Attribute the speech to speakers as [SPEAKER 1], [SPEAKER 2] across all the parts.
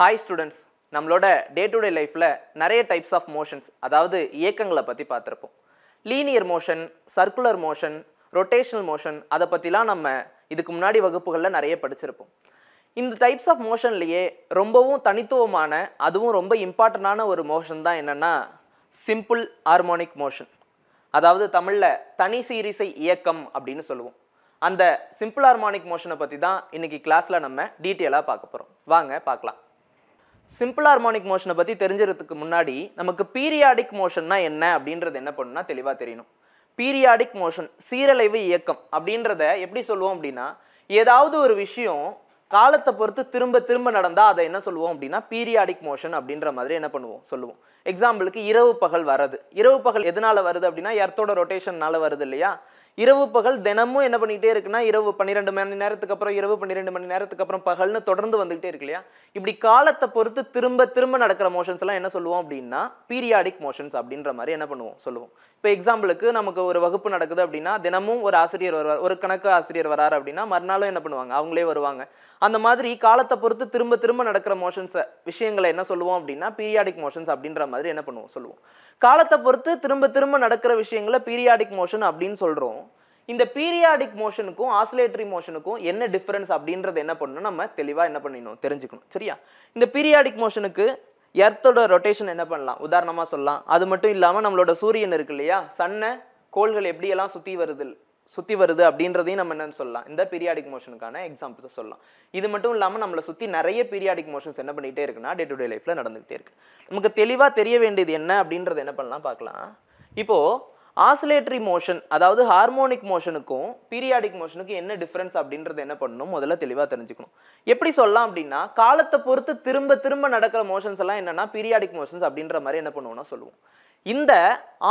[SPEAKER 1] Hi students நம்மளோட day to day லைஃப்பில் நிறைய டைப்ஸ் ஆஃப் மோஷன்ஸ் அதாவது இயக்கங்களை பற்றி பார்த்துருப்போம் linear motion circular motion rotational motion அதை பற்றிலாம் நம்ம இதுக்கு முன்னாடி வகுப்புகளில் நிறைய படிச்சிருப்போம் இந்த டைப்ஸ் ஆஃப் மோஷன்லேயே ரொம்பவும் தனித்துவமான அதுவும் ரொம்ப இம்பார்ட்டண்டான ஒரு மோஷன் தான் என்னென்னா சிம்பிள் ஹார்மோனிக் மோஷன் அதாவது தமிழில் தனி சீரிசை இயக்கம் அப்படின்னு சொல்லுவோம் அந்த சிம்பிள் ஹார்மோனிக் மோஷனை பற்றி தான் இன்றைக்கி கிளாஸில் நம்ம டீட்டெயிலாக பார்க்க போகிறோம் வாங்க பார்க்கலாம் சிம்பிள் ஹார்மோனிக் மோஷனை பற்றி தெரிஞ்சுறதுக்கு முன்னாடி நமக்கு பீரியாடிக் மோஷன்னா என்ன அப்படின்றது என்ன பண்ணுன்னா தெளிவாக தெரியணும் பீரியாடிக் மோஷன் சீரழிவு இயக்கம் அப்படின்றத எப்படி சொல்லுவோம் அப்படின்னா ஏதாவது ஒரு விஷயம் காலத்தை பொறுத்து திரும்ப திரும்ப நடந்தால் அதை என்ன சொல்லுவோம் அப்படின்னா பீரியாடிக் மோஷன் அப்படின்ற மாதிரி என்ன பண்ணுவோம் சொல்லுவோம் எக்ஸாம்பிளுக்கு இரவு பகல் வர்றது இரவு பகல் எதனால் வருது அப்படின்னா எர்த்தோட ரொட்டேஷன்னால் வருது இல்லையா இரவு பகல் தினமும் என்ன பண்ணிக்கிட்டே இருக்குன்னா இரவு பன்னிரெண்டு மணி நேரத்துக்கு அப்புறம் இரவு பன்னிரெண்டு மணி நேரத்துக்கு அப்புறம் பகல்னு தொடர்ந்து வந்துகிட்டே இருக்கு இல்லையா இப்படி காலத்தை பொறுத்து திரும்ப திரும்ப நடக்கிற மோஷன்ஸ் எல்லாம் என்ன சொல்லுவோம் அப்படின்னா பீரியாடிக் மோஷன்ஸ் அப்படின்ற மாதிரி என்ன பண்ணுவோம் சொல்லுவோம் இப்போ எக்ஸாம்பிளுக்கு நமக்கு ஒரு வகுப்பு நடக்குது அப்படின்னா தினமும் ஒரு ஆசிரியர் வருவார் ஒரு கணக்கு ஆசிரியர் வராரு அப்படின்னா மறுநாளும் என்ன பண்ணுவாங்க அவங்களே வருவாங்க அந்த மாதிரி காலத்தை பொறுத்து திரும்ப திரும்ப நடக்கிற மோஷன்ஸை விஷயங்களை என்ன சொல்லுவோம் அப்படின்னா பீரியாடிக் மோஷன்ஸ் அப்படின்ற மாதிரி என்ன பண்ணுவோம் சொல்லுவோம் காலத்தை பொறுத்து திரும்ப திரும்ப நடக்கிற விஷயங்களை பீரியாடிக் மோஷன் அப்படின்னு சொல்கிறோம் இந்த பீரியாடிக் மோஷனுக்கும் ஆசிலேட்டரி மோஷனுக்கும் என்ன டிஃப்ரென்ஸ் அப்படின்றது என்ன பண்ணணும் நம்ம தெளிவாக என்ன பண்ணிடணும் தெரிஞ்சுக்கணும் சரியா இந்த பீரியாடிக் மோஷனுக்கு எர்த்தோட ரொட்டேஷன் என்ன பண்ணலாம் உதாரணமாக சொல்லலாம் அது மட்டும் இல்லாமல் நம்மளோட சூரியன் இருக்கு இல்லையா சன்னை கோள்கள் எப்படியெல்லாம் சுற்றி வருது சுற்றி வருது அப்படின்றதையும் நம்ம என்னன்னு சொல்லலாம் இந்த பீரியாடிக் மோஷனுக்கான எக்ஸாம்பிள்ஸ் சொல்லலாம் இது மட்டும் இல்லாமல் நம்மளை சுற்றி நிறைய பீரியாடிக் மோஷன்ஸ் என்ன பண்ணிகிட்டே இருக்குன்னா டே டு டே லைஃப்பில் நடந்துகிட்டே இருக்குது நமக்கு தெளிவாக தெரிய வேண்டியது என்ன அப்படின்றது என்ன பண்ணலாம் பார்க்கலாம் இப்போது ஆசிலேட்டரி மோஷன் அதாவது ஹார்மோனிக் மோஷனுக்கும் பீரியாடிக் மோஷனுக்கும் என்ன டிஃப்ரென்ஸ் அப்படின்றது என்ன பண்ணணும் முதல்ல தெளிவாக தெரிஞ்சுக்கணும் எப்படி சொல்லலாம் அப்படின்னா காலத்தை பொறுத்து திரும்ப திரும்ப நடக்கிற மோஷன்ஸ் எல்லாம் என்னென்னா பீரியாடிக் மோஷன்ஸ் அப்படின்ற மாதிரி என்ன பண்ணுவோம்னா சொல்லுவோம் இந்த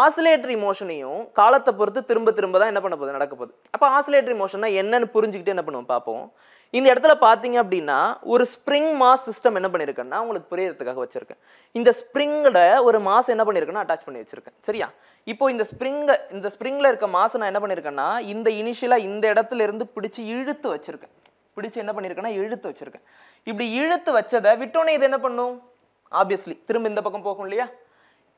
[SPEAKER 1] ஆசிலேட்டரி மோஷனையும் காலத்தை பொறுத்து திரும்ப திரும்ப தான் என்ன பண்ண போகுது நடக்க போகுது அப்போ ஆசிலேட்டரி மோஷன்னா என்னன்னு புரிஞ்சுக்கிட்டு என்ன பண்ணுவோம் பார்ப்போம் இந்த இடத்துல பார்த்தீங்க அப்படின்னா ஒரு ஸ்ப்ரிங் மாஸ் சிஸ்டம் என்ன பண்ணியிருக்கேன்னா உங்களுக்கு புரியறதுக்காக வச்சுருக்கேன் இந்த ஸ்ப்ரிங்கில் ஒரு மாஸ் என்ன பண்ணியிருக்கேன்னா அட்டாச் பண்ணி வச்சுருக்கேன் சரியா இப்போ இந்த ஸ்ப்ரிங்கை இந்த ஸ்ப்ரிங்கில் இருக்க மாசை நான் என்ன பண்ணியிருக்கேன்னா இந்த இனிஷியலாக இந்த இடத்துல இருந்து பிடிச்சி இழுத்து வச்சுருக்கேன் பிடிச்சி என்ன பண்ணியிருக்கேன்னா இழுத்து வச்சுருக்கேன் இப்படி இழுத்து வச்சதை விட்டோன்னே இது என்ன பண்ணும் ஆப்வியஸ்லி திரும்ப இந்த பக்கம் போகும் இல்லையா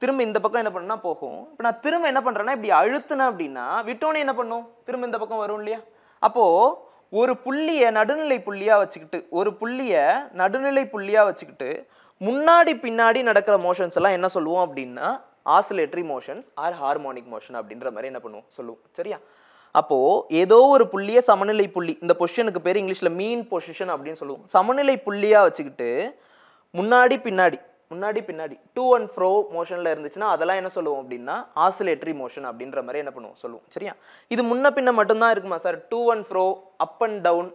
[SPEAKER 1] திரும்ப இந்த பக்கம் என்ன பண்ணால் போகும் இப்போ நான் திரும்ப என்ன பண்ணுறேன்னா இப்படி அழுத்துனேன் அப்படின்னா விட்டோன்னே என்ன பண்ணும் திரும்ப இந்த பக்கம் வரும் இல்லையா அப்போது ஒரு புள்ளியை நடுநிலை புள்ளியாக வச்சுக்கிட்டு ஒரு புள்ளியை நடுநிலை புள்ளியாக வச்சுக்கிட்டு முன்னாடி பின்னாடி நடக்கிற மோஷன்ஸ் எல்லாம் என்ன சொல்லுவோம் அப்படின்னா oscillatory motions or harmonic motion அப்படின்ற மாதிரி என்ன பண்ணுவோம் சொல்லுவோம் சரியா அப்போது ஏதோ ஒரு புள்ளியை சமநிலை புள்ளி இந்த பொஷனுக்கு பேர் இங்கிலீஷில் மீன் பொசிஷன் அப்படின்னு சொல்லுவோம் சமநிலை புள்ளியாக வச்சுக்கிட்டு முன்னாடி பின்னாடி முன்னாடி பின்னாடி டூ அண்ட் ஃப்ரோ மோஷனில் இருந்துச்சுன்னா அதெல்லாம் என்ன சொல்லுவோம் அப்படின்னா ஆசிலேட்டரி மோஷன் அப்படின்ற மாதிரி என்ன பண்ணுவோம் சொல்லுவோம் சரியா இது முன்ன பின்ன மட்டும்தான் இருக்குமா sir to and fro up and down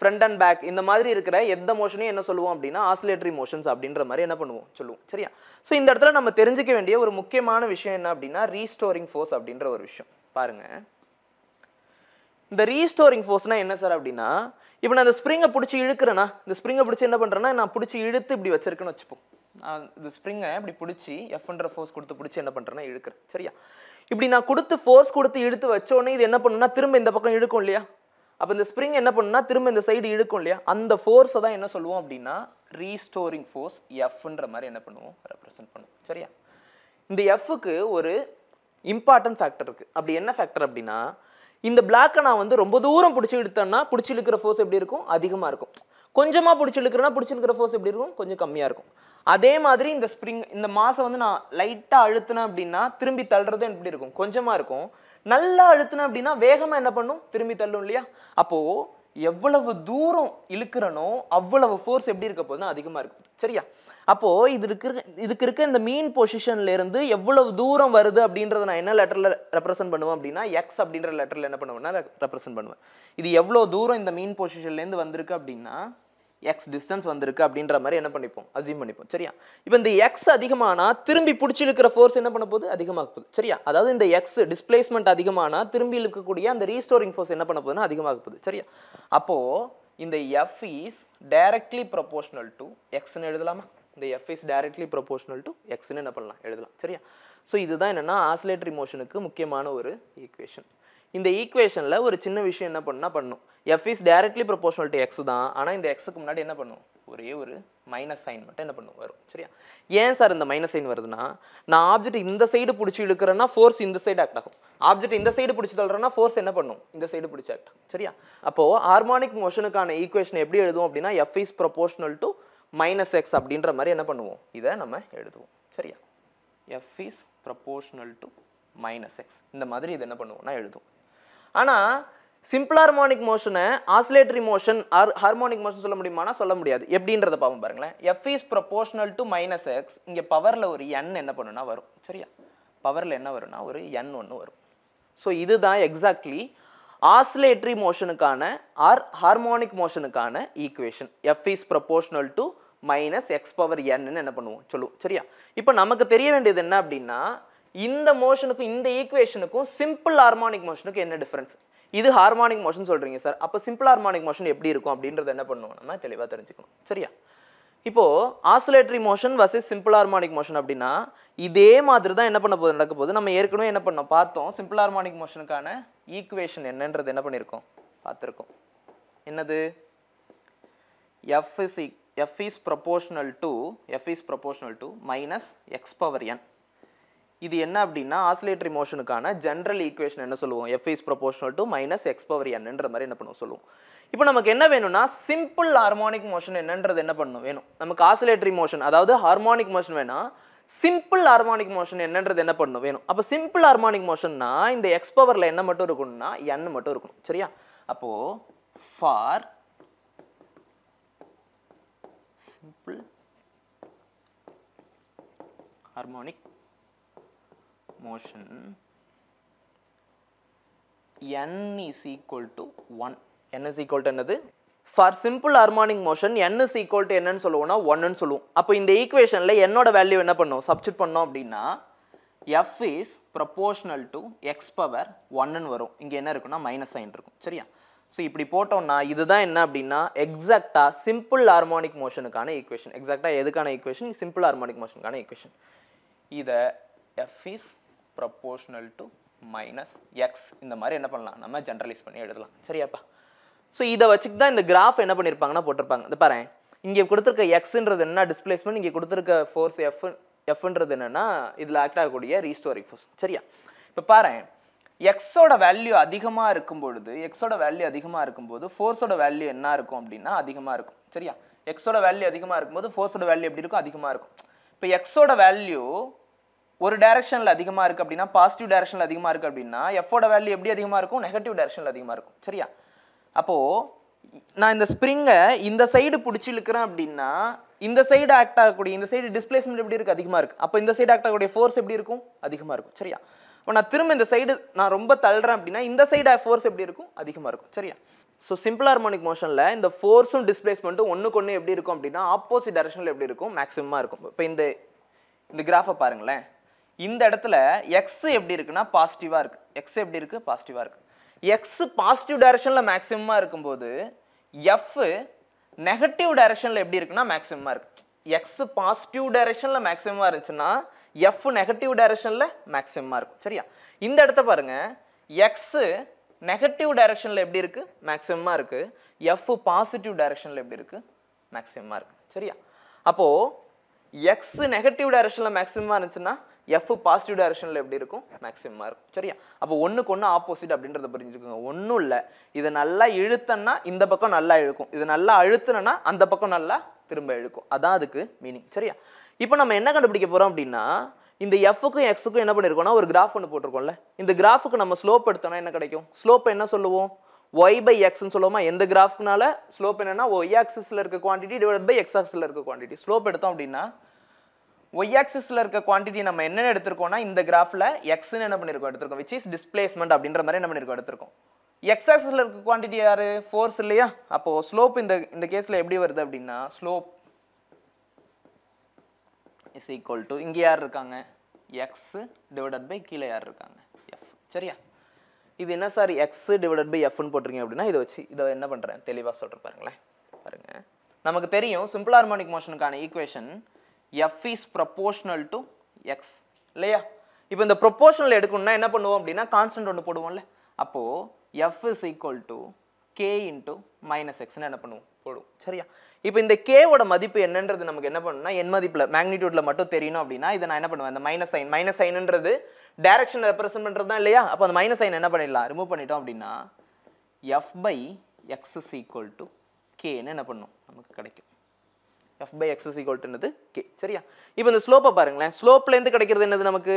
[SPEAKER 1] front and back இந்த மாதிரி இருக்கிற எந்த மோஷனையும் என்ன சொல்லுவோம் அப்படின்னா ஆசிலேட்டரி மோஷன்ஸ் அப்படின்ற மாதிரி என்ன பண்ணுவோம் சொல்லுவோம் சரியா ஸோ இந்த இடத்துல நம்ம தெரிஞ்சிக்க வேண்டிய ஒரு முக்கியமான விஷயம் என்ன அப்படின்னா ரீஸ்டோரிங் ஃபோர்ஸ் அப்படின்ற ஒரு விஷயம் பாருங்கள் இந்த ரீஸ்டோரிங் ஃபோர்ஸ்னால் என்ன சார் அப்படின்னா இப்போ நான் இந்த ஸ்ப்ரிங்கை பிடிச்சி இழுக்கிறேன்னா இந்த ஸ்ப்ரிங்கை பிடிச்சி என்ன பண்ணுறேன்னா நான் பிடிச்சி இழுத்து இப்படி வச்சிருக்கேன்னு வச்சுப்போம் நான் இந்த ஸ்ப்ரிங்கை இப்படி பிடிச்சி எஃப்ன்ற ஃபோர்ஸ் கொடுத்து பிடிச்சி என்ன பண்ணுறேன்னா இழுக்கிறேன் சரியா இப்படி நான் கொடுத்து ஃபோர்ஸ் கொடுத்து இழுத்து வச்சோன்னே இது என்ன பண்ணுன்னா திரும்ப இந்த பக்கம் இழுக்கும் இல்லையா அப்போ இந்த ஸ்ப்ரிங் என்ன பண்ணுன்னா திரும்ப இந்த சைடு இழுக்கும் இல்லையா அந்த ஃபோர்ஸை தான் என்ன சொல்லுவோம் அப்படின்னா ரீஸ்டோரிங் ஃபோர்ஸ் எஃப்ன்ற மாதிரி என்ன பண்ணுவோம் ரெப்ரசென்ட் பண்ணுவோம் சரியா இந்த எஃப்க்கு ஒரு இம்பார்ட்டன்ட் ஃபேக்டர் இருக்குது அப்படி என்ன ஃபேக்டர் அப்படின்னா இந்த பிளாக்கை நான் வந்து ரொம்ப தூரம் பிடிச்சி எடுத்தேன்னா பிடிச்சி இழுக்கிற ஃபோர்ஸ் எப்படி இருக்கும் அதிகமாக இருக்கும் கொஞ்சமாக பிடிச்சி இழுக்கிறேன்னா பிடிச்சி இழுக்கிற ஃபோர்ஸ் எப்படி இருக்கும் கொஞ்சம் கம்மியாக இருக்கும் அதே மாதிரி இந்த ஸ்ப்ரிங் இந்த மாதம் வந்து நான் லைட்டாக அழுத்தினேன் அப்படின்னா திரும்பி தள்ளுறது எப்படி இருக்கும் கொஞ்சமாக இருக்கும் நல்லா அழுத்தினேன் அப்படின்னா வேகமாக என்ன பண்ணும் திரும்பி தள்ளும் இல்லையா அப்போது எவ்வளவு தூரம் இழுக்கிறனோ அவ்வளவு ஃபோர்ஸ் எப்படி இருக்க போதுன்னா அதிகமாக இருக்கும் சரியா அப்போது இது இருக்கிற இதுக்கு இருக்க இந்த மீன் இருந்து எவ்வளவு தூரம் வருது அப்படின்றத நான் என்ன லெட்டரில் ரெப்ரசென்ட் பண்ணுவேன் அப்படின்னா எக்ஸ் அப்படின்ற லெட்டரில் என்ன பண்ணுவேன்னா ரெப்ரசென்ட் பண்ணுவேன் இது எவ்வளோ தூரம் இந்த மீன் இருந்து வந்திருக்கு அப்படின்னா எக்ஸ் டிஸ்டன்ஸ் வந்திருக்கு அப்படின்ற மாதிரி என்ன பண்ணிப்போம் அசியூம் பண்ணிப்போம் சரியா இப்போ இந்த எக்ஸ் அதிகமானா திரும்பி பிடிச்சி இருக்கிற ஃபோர்ஸ் என்ன பண்ண போகுது அதிகமாக போகுது சரியா அதாவது இந்த எக்ஸ் டிஸ்பிளேஸ்மெண்ட் அதிகமானா திரும்பி இருக்கக்கூடிய அந்த ரீஸ்டோரிங் ஃபோர்ஸ் என்ன பண்ண போகுதுன்னா அதிகமாக போகுது சரியா அப்போது இந்த F is directly proportional to எக்ஸ்ன்னு எழுதலாமா இந்த F is directly proportional to எக்ஸ்னு என்ன பண்ணலாம் எழுதலாம் சரியா ஸோ இதுதான் என்னென்னா ஆசிலேட்டரி மோஷனுக்கு முக்கியமான ஒரு ஈக்குவேஷன் இந்த ஈக்குவேஷனில் ஒரு சின்ன விஷயம் என்ன பண்ணால் பண்ணும் F is directly proportional to X தான் ஆனால் இந்த எக்ஸுக்கு முன்னாடி என்ன பண்ணும் ஒரே ஒரு மைனஸ் சைன் மட்டும் என்ன பண்ணும் வரும் சரியா ஏன் சார் இந்த மைனஸ் சைன் வருதுன்னா நான் ஆப்ஜெக்ட் இந்த சைடு பிடிச்சி இழுக்கிறேன்னா ஃபோர்ஸ் இந்த சைடு ஆக்ட் ஆகும் ஆப்ஜெக்ட் இந்த சைடு பிடிச்சி தள்ளுறேன்னா ஃபோர்ஸ் என்ன பண்ணும் இந்த சைடு பிடிச்சி ஆக்ட் ஆகும் சரியா அப்போது ஹார்மானிக் மோஷனுக்கான ஈக்குவேஷன் எப்படி எழுதும் அப்படின்னா F is proportional to minus X அப்படின்ற மாதிரி என்ன பண்ணுவோம் இதை நம்ம எழுதுவோம் சரியா F is proportional to minus X இந்த மாதிரி இது என்ன பண்ணுவோம்னா எழுதுவோம் ஆனால் சிம்பிள் ஹார்மோனிக் மோஷனை oscillatory motion or harmonic motion சொல்ல முடியுமானா சொல்ல முடியாது எப்படின்றத பார்ப்போம் பாருங்களேன் F is proportional to minus X இங்கே பவரில் ஒரு என் என்ன பண்ணுன்னா வரும் சரியா பவரில் என்ன வரும்னா ஒரு என் ஒன்று வரும் ஸோ இதுதான் எக்ஸாக்ட்லி ஆசிலேட்ரி மோஷனுக்கான ஆர் ஹார்மோனிக் மோஷனுக்கான equation F is proportional to minus X power என்னு என்ன பண்ணுவோம் சொல்லுவோம் சரியா இப்போ நமக்கு தெரிய வேண்டியது என்ன அப்படின்னா இந்த மோஷனுக்கும் இந்த ஈக்குவேஷனுக்கும் சிம்பிள் ஹார்மோனிக் மோஷனுக்கும் என்ன டிஃப்ரென்ஸ் இது ஹார்மானிக் மோஷன் சொல்கிறீங்க சார் அப்போ சிம்பிள் ஹார்மோனிக் மோஷன் எப்படி இருக்கும் அப்படின்றத என்ன பண்ணுவோம் நம்ம தெளிவாக தெரிஞ்சுக்கணும் சரியா இப்போது oscillatory motion versus simple harmonic motion அப்படின்னா இதே மாதிரி தான் என்ன பண்ண போது நடக்க போகுது நம்ம ஏற்கனவே என்ன பண்ணோம் பார்த்தோம் சிம்பிள் ஹார்மானிக் மோஷனுக்கான ஈக்குவேஷன் என்னன்றது என்ன பண்ணியிருக்கோம் பார்த்துருக்கோம் என்னது F is F is proportional to F is proportional to minus X power N இது என்ன அப்படின்னா ஆசிலேட்டரி மோஷனுக்கான ஜென்ரல் ஈக்குவேஷன் என்ன சொல்லுவோம் F is proportional to minus X power என்னன்ற மாதிரி என்ன பண்ணுவோம் சொல்லுவோம் இப்போ நமக்கு என்ன வேணும்னா சிம்பிள் ஹார்மோனிக் மோஷன் என்னன்றது என்ன பண்ணணும் வேணும் நமக்கு ஆசிலேட்டரி மோஷன் அதாவது ஹார்மோனிக் மோஷன் வேணா சிம்பிள் ஹார்மோனிக் மோஷன் என்னன்றது என்ன பண்ணணும் வேணும் அப்போ சிம்பிள் ஹார்மோனிக் மோஷன்னா இந்த எக்ஸ் பவரில் என்ன மட்டும் இருக்கணும்னா என் மட்டும் இருக்கணும் சரியா அப்போது for simple harmonic motion n is equal to 1 n is equal to என்னது for simple harmonic motion N is equal to என்னன்னு சொல்லுவோம்னா ஒன்றுன்னு சொல்லுவோம் அப்போ இந்த ஈக்குவேஷனில் என்னோட வேல்யூ என்ன பண்ணோம் சப்ஜெக்ட் பண்ணோம் அப்படின்னா F is proportional to X power ஒன்னுன்னு வரும் இங்கே என்ன இருக்குன்னா மைனஸ் சைன் இருக்கும் சரியா ஸோ இப்படி போட்டோன்னா இதுதான் என்ன அப்படின்னா எக்ஸாக்டாக சிம்பிள் ஹார்மானிக் மோஷனுக்கான ஈக்குவேஷன் எக்ஸாக்டாக எதுக்கான ஈக்குவேஷன் சிம்பிள் ஹார்மானிக் மோஷனுக்கான ஈக்குவேஷன் இதை F is proportional to minus X இந்த மாதிரி என்ன பண்ணலாம் நம்ம ஜென்ரலைஸ் பண்ணி எழுதலாம் சரியாப்பா ஸோ இதை வச்சுக்கு தான் இந்த கிராஃப் என்ன பண்ணியிருப்பாங்கன்னா போட்டிருப்பாங்க இந்த பாரு இங்கே கொடுத்துருக்க எக்ஸுன்றது என்ன டிஸ்பிளேஸ்மெண்ட் இங்கே கொடுத்துருக்க ஃபோர்ஸ் எஃப் எஃப்ன்றது என்னென்னா இதில் ஆக்ட் ஆகக்கூடிய ரீஸ்டோரிங் ஃபோர்ஸ் சரியா இப்போ பாரு எக்ஸோட வேல்யூ அதிகமாக இருக்கும் பொழுது எக்ஸோட வேல்யூ அதிகமாக இருக்கும்போது ஃபோர்ஸோட வேல்யூ என்ன இருக்கும் அப்படின்னா அதிகமாக இருக்கும் சரியா எக்ஸோட வேல்யூ அதிகமாக இருக்கும்போது ஃபோர்ஸோட வேல்யூ எப்படி இருக்கும் அதிகமாக இருக்கும் இப்போ எக்ஸோட வேல்யூ ஒரு டேரக்ஷனில் அதிகமாக இருக்குது அப்படின்னா பாசிட்டிவ் டேரக்ஷனில் அதிகமாக இருக்குது அப்படின்னா எஃபோட வேல்யூ எப்படி அதிகமாக இருக்கும் நெகட்டிவ் டேரக்ஷனில் அதிகமாக இருக்கும் சரியா அப்போது நான் இந்த ஸ்ப்ரிங்கை இந்த சைடு பிடிச்சி அப்படின்னா இந்த சைடு ஆக்ட் ஆகக்கூடிய இந்த சைடு டிஸ்பிளேஸ்மெண்ட் எப்படி இருக்குது அதிகமாக இருக்குது அப்போ இந்த சைடு ஆக்ட் ஆகக்கூடிய ஃபோர்ஸ் எப்படி இருக்கும் அதிகமாக இருக்கும் சரியா இப்போ நான் திரும்ப இந்த சைடு நான் ரொம்ப தள்ளுறேன் அப்படின்னா இந்த சைடு ஃபோர்ஸ் எப்படி இருக்கும் அதிகமாக இருக்கும் சரியா ஸோ சிம்பிள் ஹார்மோனிக் மோஷனில் இந்த ஃபோர்ஸும் டிஸ்பிளேஸ்மெண்ட்டும் ஒன்றுக்கு ஒன்று எப்படி இருக்கும் அப்படின்னா ஆப்போசிட் டேரக்ஷனில் எப்படி இருக்கும் மேக்ஸிமமாக இருக்கும் இப்போ இந்த இந்த கிராஃபை பாருங்களேன் இந்த இடத்துல எக்ஸ் எப்படி இருக்குன்னா பாசிட்டிவாக இருக்குது எக்ஸ் எப்படி இருக்குது பாசிட்டிவாக இருக்குது எக்ஸ் பாசிட்டிவ் டைரக்ஷனில் மேக்ஸிமமாக இருக்கும்போது எஃப் நெகட்டிவ் டைரக்ஷனில் எப்படி இருக்குன்னா மேக்ஸிமமாக இருக்குது எக்ஸ் பாசிட்டிவ் டைரக்ஷனில் மேக்ஸிமமாக இருந்துச்சுன்னா எஃப் நெகட்டிவ் டைரக்ஷனில் மேக்ஸிமமாக இருக்கும் சரியா இந்த இடத்த பாருங்க எக்ஸு நெகட்டிவ் டைரக்ஷனில் எப்படி இருக்குது மேக்ஸிமமாக இருக்குது எஃப் பாசிட்டிவ் டைரக்ஷனில் எப்படி இருக்குது மேக்ஸிமமாக இருக்குது சரியா அப்போது எக்ஸ் நெகட்டிவ் டைரக்ஷனில் மேக்ஸிமமாக இருந்துச்சுன்னா எஃப் பாசிட்டிவ் டைரக்ஷனில் எப்படி இருக்கும் மேக்ஸிமமாக இருக்கும் சரியா அப்போ ஒன்றுக்கு ஒன்று ஆப்போசிட் அப்படின்றத புரிஞ்சுக்கோங்க ஒன்றும் இல்லை இதை நல்லா இழுத்தன்னா இந்த பக்கம் நல்லா இழுக்கும் இது நல்லா அழுத்துனா அந்த பக்கம் நல்லா திரும்ப இழுக்கும் அதான் அதுக்கு மீனிங் சரியா இப்போ நம்ம என்ன கண்டுபிடிக்க போகிறோம் அப்படின்னா இந்த எஃப்க்கும் எக்ஸுக்கும் என்ன பண்ணியிருக்கோம்னா ஒரு கிராஃப் ஒன்று போட்டிருக்கோம்ல இந்த கிராஃபுக்கு நம்ம ஸ்லோப் எடுத்தோம்னா என்ன கிடைக்கும் ஸ்லோப்பை என்ன சொல்லுவோம் ஒய் பை எக்ஸ்ன்னு சொல்லுவோமா எந்த கிராஃப்னால ஸ்லோப் என்னென்னா ஒய் ஆக்சஸில் இருக்க குவான்டிட்டி டிவைட் பை எக்ஸ் ஆக்சிஸில் இருக்க குவான்டிட்டி ஸ்லோப் எடுத்தோம் அப்படின்னா ஒய் ஆக்சஸில் இருக்க குவான்டிட்டி நம்ம என்னென்ன எடுத்திருக்கோம்னா இந்த கிராஃபில் எக்ஸ்ன்னு என்ன பண்ணியிருக்கோம் எடுத்திருக்கோம் விச் இஸ் டிஸ்பிளேஸ்மெண்ட் அப்படின்ற மாதிரி என்ன பண்ணியிருக்கோம் எடுத்திருக்கோம் எக்ஸ் ஆக்சிஸில் இருக்க குவான்டிட்டி யார் ஃபோர்ஸ் இல்லையா அப்போது ஸ்லோப் இந்த இந்த கேஸில் எப்படி வருது அப்படின்னா ஸ்லோப் இஸ் ஈக்குவல் டு இங்கே யார் இருக்காங்க எக்ஸ் டிவைடட் பை கீழே யார் இருக்காங்க எஃப் சரியா இது என்ன சார் எக்ஸ் டிவைடட் பை எஃப்னு போட்டிருக்கீங்க அப்படின்னா இதை வச்சு இதை என்ன பண்ணுறேன் தெளிவாக சொல்கிற பாருங்களேன் பாருங்கள் நமக்கு தெரியும் சிம்பிள் ஹார்மோனிக் மோஷனுக்கான equation F is proportional to X இல்லையா இப்போ இந்த ப்ரொப்போர்ஷனல் எடுக்கணும்னா என்ன பண்ணுவோம் அப்படின்னா கான்ஸ்டன்ட் ஒன்று போடுவோம்ல அப்போது F is equal to K into minus எக்ஸ்னு என்ன பண்ணுவோம் போடுவோம் சரியா இப்போ இந்த கேவோட மதிப்பு என்னன்றது நமக்கு என்ன பண்ணணும்னா என் மதிப்பில் மேக்னிடியூட்டில் மட்டும் தெரியணும் அப்படின்னா இதை நான் என்ன பண்ணுவேன் இந்த மைனஸ் சைன் மைனஸ் சைனுன்றது டேரக்ஷன் ரெப்ரசன்ட் பண்ணுறது தான் இல்லையா அப்போ அந்த மைனஸ் சைன் என்ன பண்ணிடலாம் ரிமூவ் பண்ணிட்டோம் அப்படின்னா F by X is equal to கேன்னு என்ன பண்ணும் நமக்கு கிடைக்கும் F by X is equal டுனது கே சரியா இப்போ இந்த ஸ்லோப்பை பாருங்களேன் ஸ்லோப்லேருந்து கிடைக்கிறது என்னது நமக்கு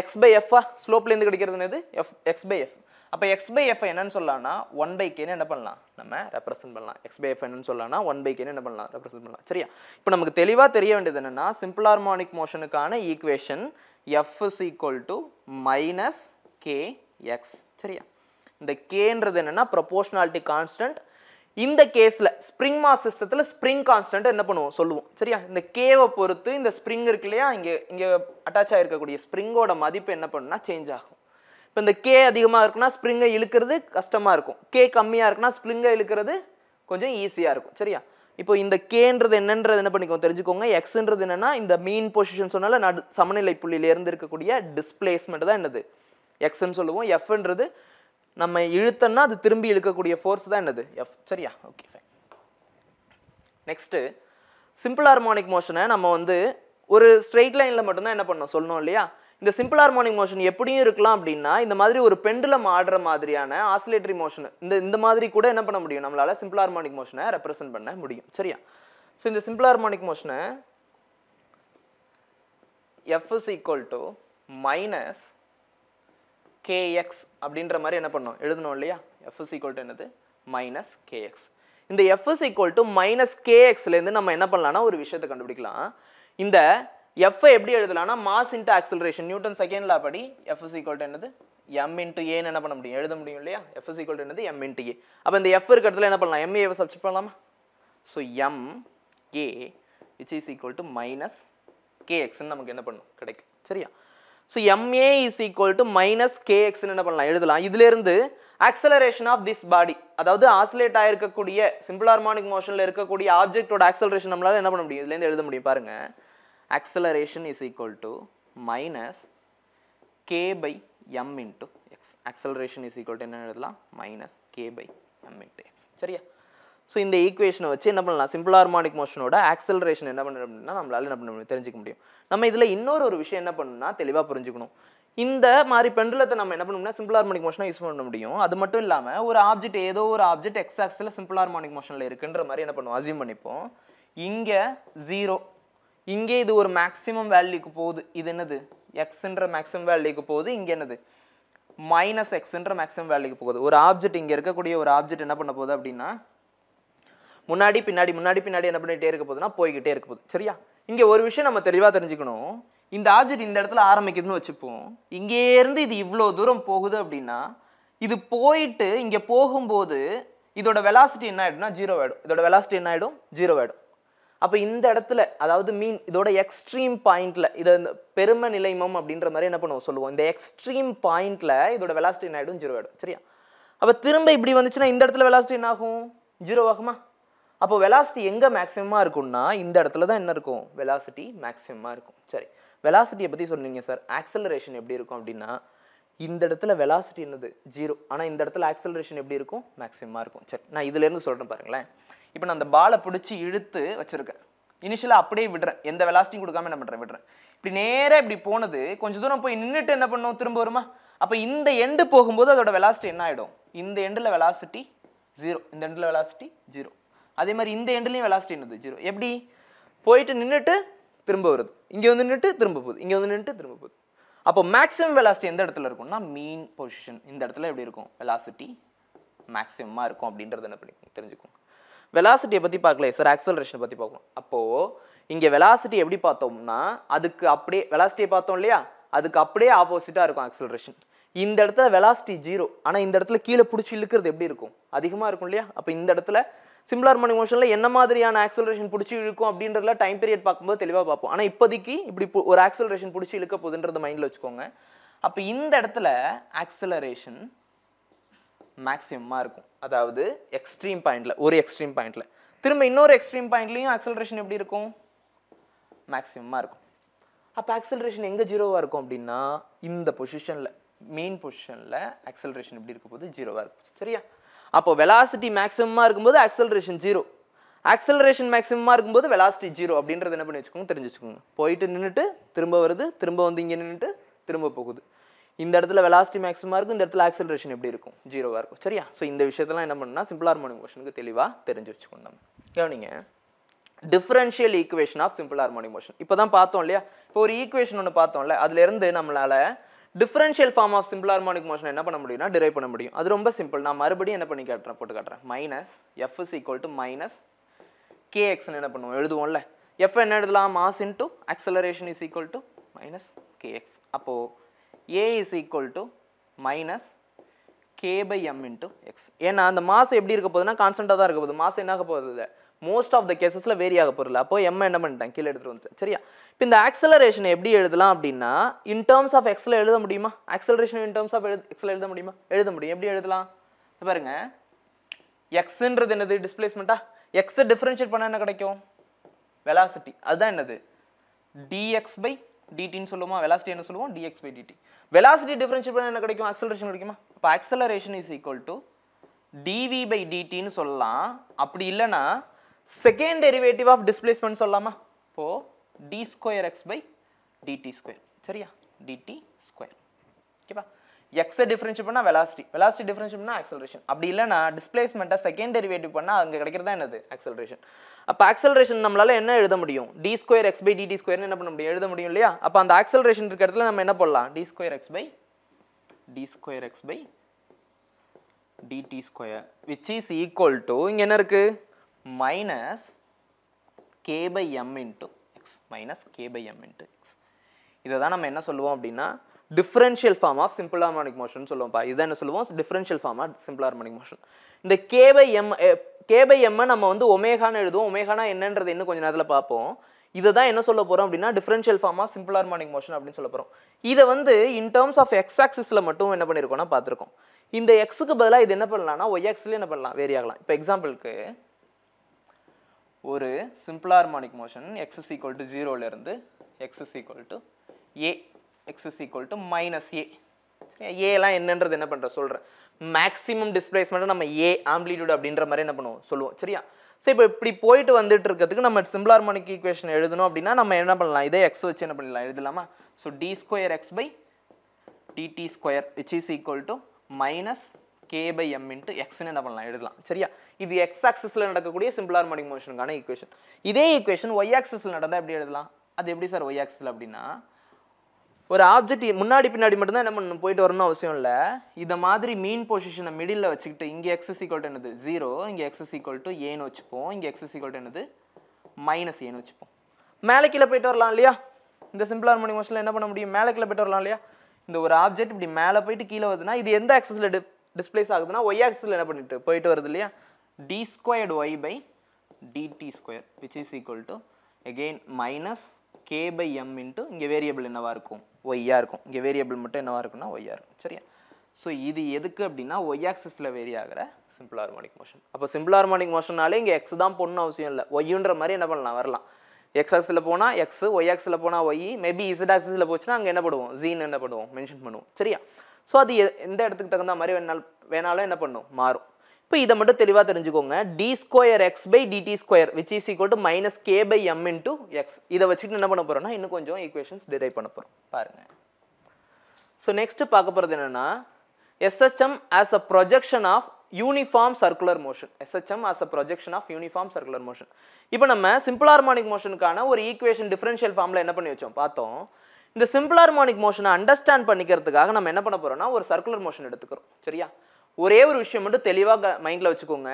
[SPEAKER 1] எக்ஸ் பை எஃப்ஆ ஸ்லோப்லேருந்து கிடைக்கிறது என்னது எஃப் எக்ஸ் பை எஃப் அப்போ எக்ஸ் பை எஃப் என்னன்னு சொல்லலாம்னா ஒன் பை கேன்னு என்ன பண்ணலாம் நம்ம ரெப்ரசென்ட் பண்ணலாம் எக்ஸ் பை எஃப் என்னன்னு சொல்லலாம்னா ஒன் பை கேன்னு என்ன பண்ணலாம் ரெப்ரசென்ட் பண்ணலாம் சரியா இப்போ நமக்கு தெளிவாக தெரிய வேண்டியது என்னென்னா சிம்பிள் ஹார்மானிக் மோஷனுக்கான equation F is equal to minus KX. சரியா இந்த கேன்றது என்னென்னா ப்ரொபோஷனாலிட்டி கான்ஸ்டன்ட் இந்த கேஸில் ஸ்ப்ரிங் mass சிஸ்டத்தில் ஸ்ப்ரிங் கான்ஸ்டன்ட் என்ன பண்ணுவோம் சொல்லுவோம் சரியா இந்த கேவை பொறுத்து இந்த ஸ்ப்ரிங் இருக்கு இல்லையா இங்கே இங்கே அட்டாச் ஓட ஸ்ப்ரிங்கோட மதிப்பு என்ன பண்ணுன்னா சேஞ்ச் ஆகும் இப்போ இந்த கே அதிகமாக இருக்குனா, ஸ்ப்ரிங்கை இழுக்கிறது கஷ்டமாக இருக்கும் கே கம்மியாக இருக்குனா, ஸ்ப்ரிங்கை இழுக்கிறது கொஞ்சம் ஈஸியாக இருக்கும் சரியா இப்போ இந்த கேன்றது என்னன்றது என்ன பண்ணிக்கோங்க தெரிஞ்சுக்கோங்க எக்ஸ்ன்றது என்னன்னா இந்த மீன் பொசிஷன் சொன்னால நடு சமநிலை புள்ளியிலேருந்து இருக்கக்கூடிய டிஸ்பிளேஸ்மெண்ட் தான் என்னது எக்ஸ்ன்னு சொல்லுவோம் எஃப்ன்றது நம்ம இழுத்தன்னா அது திரும்பி இழுக்கக்கூடிய ஃபோர்ஸ் தான் என்னது எஃப் சரியா okay fine next simple harmonic மோஷனை நம்ம வந்து ஒரு ஸ்ட்ரெயிட் லைனில் மட்டும்தான் என்ன பண்ணோம் சொல்லணும் இல்லையா இந்த சிம்பிள் ஹார்மோனிக் மோஷன் எப்படியும் இருக்கலாம் அப்படின்னா இந்த மாதிரி ஒரு பெண்டுலம் ஆடுற மாதிரியான ஆசிலேட்டரி மோஷன் இந்த இந்த மாதிரி கூட என்ன பண்ண முடியும் நம்மளால் சிம்பிள் ஹார்மோனிக் மோஷனை ரெப்ரசென்ட் பண்ண முடியும் சரியா ஸோ இந்த சிம்பிள் ஹார்மோனிக் மோஷனை F is equal to minus KX அப்படின்ற மாதிரி என்ன பண்ணோம் எழுதணும் இல்லையா எஃப் இஸ் ஈக்குவல் டு என்னது மைனஸ் கேஎக்ஸ் இந்த F is equal to minus கேஎக்ஸ்லேருந்து நம்ம என்ன பண்ணலாம்னா ஒரு விஷயத்தை கண்டுபிடிக்கலாம் இந்த எஃப்ஐ எப்படி எழுதலாம்னா மாஸ் இன்ட்டு ஆக்சலரேஷன் நியூட்டன் செகண்ட்ல படி எஃப் இஸ் ஈக்குவல் என்னது எம் இன்ட்டு ஏன்னு என்ன பண்ண முடியும் எழுத முடியும் இல்லையா எஃப் இஸ் ஈக்குவல் என்னது எம் இன்ட்டு ஏ அப்போ இந்த எஃப் இருக்கிறதுல என்ன பண்ணலாம் எம்ஏ சப்ஸ்டிட் பண்ணலாமா so M A which is equal to minus கேஎக்ஸ்ன்னு நமக்கு என்ன பண்ணும் கிடைக்கும் சரியா so MA is equal to minus கேஎக்ஸ்ன்னு என்ன பண்ணலாம் எழுதலாம் இதுலேருந்து ஆக்சலரேஷன் ஆஃப் திஸ் பாடி அதாவது ஆசிலேட் ஆகிருக்கக்கூடிய சிம்பிள் ஹார்மானிக் மோஷனில் இருக்கக்கூடிய ஆப்ஜெக்டோட ஆக்சலரேஷன் நம்மளால் என்ன பண்ண முடியும் இதுலேருந்து எழுத முடியும் பாருங்கள் acceleration is equal to minus k by m into x acceleration is equal to என்ன எழுதலாம் minus k by m into x சரியா ஸோ இந்த ஈக்குவேஷனை வச்சு என்ன பண்ணலாம் சிம்பிள் ஹார்மானிக் மோஷனோட ஆக்சலரேஷன் என்ன பண்ண அப்படின்னா நம்மளால என்ன பண்ண முடியும் தெரிஞ்சிக்க முடியும் நம்ம இதில் இன்னொரு ஒரு விஷயம் என்ன பண்ணணும்னா தெளிவாக புரிஞ்சுக்கணும் இந்த மாதிரி பெண்டுலத்தை நம்ம என்ன பண்ணணும்னா சிம்பிள் ஹார்மானிக் மோஷனாக யூஸ் பண்ண முடியும் அது மட்டும் இல்லாமல் ஒரு ஆப்ஜெக்ட் ஏதோ ஒரு ஆப்ஜெக்ட் மோஷனில் மாதிரி என்ன பண்ணுவோம் பண்ணிப்போம் இங்கே ஜீரோ இங்கே இது ஒரு மேக்ஸிமம் வேல்யூக்கு போகுது இது என்னது எக்ஸுன்ற மேக்ஸிமம் வேல்யூக்கு போகுது இங்கே என்னது மைனஸ் எக்ஸுன்ற மேக்ஸிமம் வேல்யூக்கு போகுது ஒரு ஆப்ஜெக்ட் இங்கே இருக்கக்கூடிய ஒரு ஆப்ஜெக்ட் என்ன பண்ண போகுது அப்படின்னா முன்னாடி பின்னாடி முன்னாடி பின்னாடி என்ன பண்ணிகிட்டே இருக்க போகுதுன்னா போய்கிட்டே இருக்க போகுது சரியா இங்கே ஒரு விஷயம் நம்ம தெளிவாக தெரிஞ்சுக்கணும் இந்த ஆப்ஜெக்ட் இந்த இடத்துல ஆரம்பிக்குதுன்னு வச்சுப்போம் இங்கேருந்து இது இவ்வளோ தூரம் போகுது அப்படின்னா இது போயிட்டு இங்கே போகும்போது இதோட வெலாசிட்டி என்ன ஆகிடும்னா ஜீரோ ஆகிடும் இதோட வெலாசிட்டி என்ன ஆகிடும் ஜீரோ ஆகிடும் அப்போ இந்த இடத்துல அதாவது மீன் இதோட எக்ஸ்ட்ரீம் பாயிண்ட்ல இதை இந்த பெரும நிலைமம் அப்படின்ற மாதிரி என்ன பண்ணுவோம் சொல்லுவோம் இந்த எக்ஸ்ட்ரீம் பாயிண்ட்ல இதோட வெலாசிட்டி என்ன ஆகிடும் ஜீரோ ஆகிடும் சரியா அப்போ திரும்ப இப்படி வந்துச்சுன்னா இந்த இடத்துல வெலாசிட்டி என்ன ஆகும் ஜீரோ ஆகுமா அப்போ வெலாசிட்டி எங்கே மேக்ஸிமமாக இருக்கும்னா இந்த இடத்துல தான் என்ன இருக்கும் வெலாசிட்டி மேக்ஸிமமாக இருக்கும் சரி வெலாசிட்டியை பற்றி சொன்னீங்க சார் ஆக்சலரேஷன் எப்படி இருக்கும் அப்படின்னா இந்த இடத்துல வெலாசிட்டி என்னது ஜீரோ ஆனால் இந்த இடத்துல ஆக்சலரேஷன் எப்படி இருக்கும் மேக்ஸிமமாக இருக்கும் சரி நான் இதுலேருந்து சொல்கிறேன் பாருங்களேன் இப்போ நான் அந்த பாலை பிடிச்சி இழுத்து வச்சுருக்கேன் இனிஷியலாக அப்படியே விடுறேன் எந்த வெலாசிட்டியும் கொடுக்காம என்ன பண்ணுறேன் விடுறேன் இப்படி நேராக இப்படி போனது கொஞ்சம் தூரம் போய் நின்றுட்டு என்ன பண்ணும் திரும்ப வருமா அப்போ இந்த எண்டு போகும்போது அதோட வெலாசிட்டி என்ன ஆகிடும் இந்த எண்டில் வெலாசிட்டி ஜீரோ இந்த எண்டில் வெலாசிட்டி ஜீரோ அதே மாதிரி இந்த எண்ட்லேயும் வெலாசிட்டி என்னது ஜீரோ எப்படி போயிட்டு நின்றுட்டு திரும்ப வருது இங்கே வந்து நின்றுட்டு திரும்ப போகுது இங்கே வந்து நின்றுட்டு திரும்ப போகுது அப்போ மேக்ஸிமம் வெலாசிட்டி எந்த இடத்துல இருக்கும்னா மீன் பொசிஷன் இந்த இடத்துல எப்படி இருக்கும் வெலாசிட்டி மேக்ஸிமமாக இருக்கும் அப்படின்றத என்ன பண்ணி தெரிஞ்சுக்கோங்க வெலாசிட்டியை பற்றி பார்க்கலையே சார் ஆக்சலரேஷனை பற்றி பார்க்கணும் அப்போது இங்கே வெலாசிட்டி எப்படி பார்த்தோம்னா அதுக்கு அப்படியே வெலாசிட்டியை பார்த்தோம் இல்லையா அதுக்கு அப்படியே ஆப்போசிட்டாக இருக்கும் ஆக்சலரேஷன் இந்த இடத்துல வெலாசிட்டி ஜீரோ ஆனால் இந்த இடத்துல கீழே பிடிச்சி இழுக்கிறது எப்படி இருக்கும் அதிகமாக இருக்கும் இல்லையா அப்போ இந்த இடத்துல சிம்பிளார் மணி மோஷனில் என்ன மாதிரியான ஆக்சலரேஷன் பிடிச்சி இழுக்கும் அப்படின்றதுல டைம் பீரியட் பார்க்கும்போது தெளிவாக பார்ப்போம் ஆனால் இப்போதைக்கு இப்படி ஒரு ஆக்சலரேஷன் பிடிச்சி இழுக்க போகுதுன்றது மைண்டில் வச்சுக்கோங்க அப்போ இந்த இடத்துல ஆக்சலரேஷன் மேக்ஸிமமாக இருக்கும் அதாவது எக்ஸ்ட்ரீம் பாயிண்டில் ஒரு எக்ஸ்ட்ரீம் பாயிண்டில் திரும்ப இன்னொரு எக்ஸ்ட்ரீம் பாயிண்ட்லேயும் ஆக்சலரேஷன் எப்படி இருக்கும் மேக்ஸிமமாக இருக்கும் அப்போ ஆக்சலரேஷன் எங்கே ஜீரோவாக இருக்கும் அப்படின்னா இந்த பொசிஷனில் மெயின் பொசிஷனில் ஆக்சலரேஷன் எப்படி இருக்கும் போது ஜீரோவாக இருக்கும் சரியா அப்போ வெலாசிட்டி மேக்ஸிமமாக இருக்கும்போது ஆக்சலரேஷன் ஜீரோ ஆக்சலரேஷன் மேக்ஸிமமாக இருக்கும்போது வெலாசிட்டி ஜீரோ அப்படின்றது என்ன பண்ணி வச்சுக்கோங்க தெரிஞ்சு வச்சுக்கோங்க போயிட்டு நின்றுட்டு திரும்ப வருது திரும்ப வந்து இங்கே நின்றுட்டு திரும்ப போகுது இந்த இடத்துல வெலாசிட்டி மேக்ஸிமமாக இருக்கும் இந்த இடத்துல ஆக்சலரேஷன் எப்படி இருக்கும் ஜீரோவாக இருக்கும் சரியா ஸோ இந்த விஷயத்தெல்லாம் என்ன பண்ணால் சிம்பிள் ஹார்மோனிக் மோஷனுக்கு தெளிவாக தெரிஞ்சு வச்சுக்கணும் கவனிங்க differential equation of simple harmonic motion இப்போ தான் பார்த்தோம் இல்லையா இப்போ ஒரு ஈக்குவேஷன் ஒன்று பார்த்தோம்ல அதுலேருந்து நம்மளால் differential form of simple harmonic motion என்ன பண்ண முடியும்னா டிரைவ் பண்ண முடியும் அது ரொம்ப சிம்பிள் நான் மறுபடியும் என்ன பண்ணி காட்டுறேன் போட்டு காட்டுறேன் minus F is equal to minus கேஎக்ஸ்னு என்ன பண்ணுவோம் எழுதுவோம்ல எஃப் என்ன எழுதலாம் mass into acceleration is equal to minus K X அப்போது A is equal to minus K by M into X ஏன்னா அந்த மாசம் எப்படி இருக்க போகுதுன்னா கான்ஸ்டண்ட்டாக தான் இருக்க போகுது மாசு என்ன ஆக போகுது மோஸ்ட் ஆஃப் த கேசஸில் வேரி ஆக போகிறல அப்போ எம் என்ன பண்ணிட்டேன் கீழே எடுத்துகிட்டு வந்து சரியா இப்போ இந்த ஆக்சலரேஷனை எப்படி எழுதலாம் அப்படின்னா இன் டேர்ம்ஸ் ஆஃப் எக்ஸில் எழுத முடியுமா ஆக்சலரேஷன் இன் டேர்ம்ஸ் ஆஃப் எழுது எக்ஸில் எழுத முடியுமா எழுத முடியும் எப்படி எழுதலாம் பாருங்க எக்ஸுன்றது என்னது டிஸ்பிளேஸ்மெண்ட்டா எக்ஸை டிஃப்ரென்ஷியேட் பண்ணால் என்ன கிடைக்கும் வெலாசிட்டி அதுதான் என்னது டிஎக்ஸ் பை டிடின்னு சொல்லுவோம் வெலாசிட்டி என்ன சொல்லுவோம் D X by D T velocity differential பண்ண என்ன கிடைக்கும் ஆக்சலரேஷன் கிடைக்குமா இப்போ acceleration is equal to D V by டிடின்னு சொல்லலாம் அப்படி இல்லைன்னா செகண்ட் டெரிவேட்டிவ் ஆஃப் டிஸ்பிளேஸ்மெண்ட் சொல்லலாமா இப்போது D square X by D T square சரியா டிடி ஸ்கொயர் ஓகேவா எக்ஸை டிஃபரன்ஷியேட் பண்ணால் வெலாசிட்டி வெலாசிட்டி டிஃபரன்ஷியேட் பண்ணால் ஆக்சலரேஷன் அப்படி இல்லைனா டிஸ்பிளேஸ்மெண்ட்டை செகண்ட் டெரிவேட்டிவ் பண்ணால் அங்கே கிடைக்கிறதா என்னது ஆக்சலரேஷன் அப்போ ஆக்சலரேஷன் நம்மளால் என்ன எழுத முடியும் D square X by D T ஸ்கொயர்னு என்ன பண்ண முடியும் எழுத முடியும் இல்லையா அப்போ அந்த ஆக்சலரேஷன் இருக்கிற இடத்துல நம்ம என்ன பண்ணலாம் D square X by D square X by D T square which is equal to இங்கே என்ன இருக்குது minus K by M into X minus K by M into X இதை தான் நம்ம என்ன சொல்லுவோம் அப்படின்னா differential form of simple harmonic motion சொல்லுவோம்ப்பா இதை என்ன சொல்லுவோம் differential form of simple harmonic motion இந்த K by M K by எம்மை நம்ம வந்து ஒமேகான்னு எழுதுவோம் ஒமேகானா என்னன்றது இன்னும் கொஞ்சம் நேரத்தில் பார்ப்போம் இதை தான் என்ன சொல்ல போகிறோம் அப்படின்னா டிஃப்ரென்ஷியல் ஃபார்மாக சிம்பிள் ஹார்மானிக் மோஷன் அப்படின்னு சொல்ல போகிறோம் இதை வந்து இன் டேர்ம்ஸ் ஆஃப் எக்ஸ் ஆக்சிஸில் மட்டும் என்ன பண்ணியிருக்கோம்னா பார்த்துருக்கோம் இந்த எக்ஸுக்கு பதிலாக இது என்ன பண்ணலாம்னா ஒய் ஆக்ஸில் என்ன பண்ணலாம் வேரி ஆகலாம் இப்போ எக்ஸாம்பிளுக்கு ஒரு simple harmonic motion X is equal to ஜீரோலேருந்து X is equal to A X is equal to minus A சரியா ஏலாம் என்னன்றது என்ன பண்ணுற சொல்கிறேன் மேக்ஸிமம் டிஸ்பிளேஸ்மெண்ட்டை நம்ம ஏ ஆம்பிளிடியூட் அப்படின்ற மாதிரி என்ன பண்ணுவோம் சொல்லுவோம் சரியா ஸோ இப்போ இப்படி போயிட்டு வந்துட்டு இருக்கிறதுக்கு நம்ம சிம்பிளார் ஹார்மோனிக் ஈக்குவேஷன் எழுதணும் அப்படின்னா நம்ம என்ன பண்ணலாம் இதே எக்ஸ் வச்சு என்ன பண்ணலாம் எழுதலாமா so D square X by D T square which is equal to minus K by M into எக்ஸ்னு என்ன பண்ணலாம் எழுதலாம் சரியா இது எக்ஸ் ஆக்சிஸில் நடக்கக்கூடிய சிம்பிளார் மணிக் மோஷனுக்கான ஈக்குவேஷன் இதே ஈக்குவேஷன் ஒய் ஆக்சிஸில் நடந்தால் எப்படி எழுதலாம் அது எப்படி சார் ஒய் ஆக்சிஸில் அப்படின்னா ஒரு ஆப்ஜெக்ட் முன்னாடி பின்னாடி மட்டும்தான் என்ன பண்ணணும் போயிட்டு வரணும் அவசியம் இல்லை இந்த மாதிரி மீன் பொசிஷனை மிடில் வச்சுக்கிட்டு இங்கே எக்ஸஸ் ஈக்குவல் டு என்னது ஜீரோ இங்கே எக்ஸஸ் ஈக்குவல் டு ஏன்னு வச்சுப்போம் இங்கே எக்ஸஸ் ஈக்குவல் டு என்னது மைனஸ் ஏன்னு வச்சுப்போம் மேலே கீழே போயிட்டு வரலாம் இல்லையா இந்த சிம்பிள் ஹார்மோனிக் மோஷனில் என்ன பண்ண முடியும் மேலே கீழே போயிட்டு வரலாம் இல்லையா இந்த ஒரு ஆப்ஜெக்ட் இப்படி மேலே போயிட்டு கீழே வருதுன்னா இது எந்த ஆக்சஸில் டி டிஸ்பிளேஸ் ஆகுதுன்னா ஒய் ஆக்சஸில் என்ன பண்ணிட்டு போயிட்டு வருது இல்லையா D squared Y by D T square which is equal to again minus K by M into இங்கே வேரியபிள் என்னவாக இருக்கும் ஒய்யாக இருக்கும் இங்கே வேரியபிள் மட்டும் என்னவாக இருக்கும்னா ஒய்யாக இருக்கும் சரியா ஸோ இது எதுக்கு அப்படின்னா ஒய் ஆக்சஸில் வேரி ஆகிற சிம்பிள் ஹார்மானிக் மோஷன் அப்போ சிம்பிள் ஹார்மானிக் மோஷன்னாலே இங்கே எக்ஸ் தான் போடணும் அவசியம் இல்லை ஒய்யுன்ற மாதிரி என்ன பண்ணலாம் வரலாம் எக்ஸ் ஆக்ஸில் போனால் எக்ஸ் ஒய் ஆக்சில் போனால் ஒய் மேபி இசட் ஆக்ஸில் போச்சுன்னா அங்கே என்ன பண்ணுவோம் ஜீன் என்ன பண்ணுவோம் மென்ஷன் பண்ணுவோம் சரியா ஸோ அது எந்த இடத்துக்கு தகுந்த மாதிரி வேணாலும் வேணாலும் என்ன பண்ணும் மாறும் இப்போ இதை மட்டும் தெளிவாக தெரிஞ்சுக்கோங்க D square X by D T square which is equal to minus K by M into X இதை வச்சுட்டு என்ன பண்ண போகிறோம்னா இன்னும் கொஞ்சம் ஈக்குவேஷன்ஸ் டிரைவ் பண்ண போகிறோம் பாருங்கள் ஸோ நெக்ஸ்ட் பார்க்க போகிறது என்னென்னா SSM as a projection of uniform circular motion SHM as a projection of uniform circular motion இப்போ நம்ம சிம்பிள் ஹார்மானிக் மோஷனுக்கான ஒரு ஈக்குவேஷன் டிஃப்ரென்ஷியல் ஃபார்மில் என்ன பண்ணி வச்சோம் பார்த்தோம் இந்த சிம்பிள் ஹார்மானிக் மோஷனை அண்டர்ஸ்டாண்ட் பண்ணிக்கிறதுக்காக நம்ம என்ன பண்ண போகிறோம்னா ஒரு சர்க்குலர் மோஷன் எடுத்துக்கிறோம் சரியா ஒரே ஒரு விஷயம் மட்டும் தெளிவாக மைண்டில் வச்சுக்கோங்க